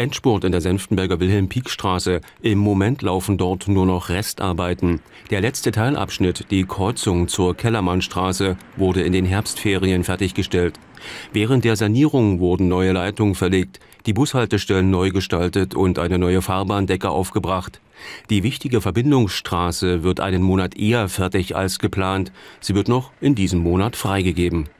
Endspurt in der Senftenberger Wilhelm-Pieck-Straße. Im Moment laufen dort nur noch Restarbeiten. Der letzte Teilabschnitt, die Kreuzung zur Kellermannstraße, wurde in den Herbstferien fertiggestellt. Während der Sanierung wurden neue Leitungen verlegt, die Bushaltestellen neu gestaltet und eine neue Fahrbahndecke aufgebracht. Die wichtige Verbindungsstraße wird einen Monat eher fertig als geplant. Sie wird noch in diesem Monat freigegeben.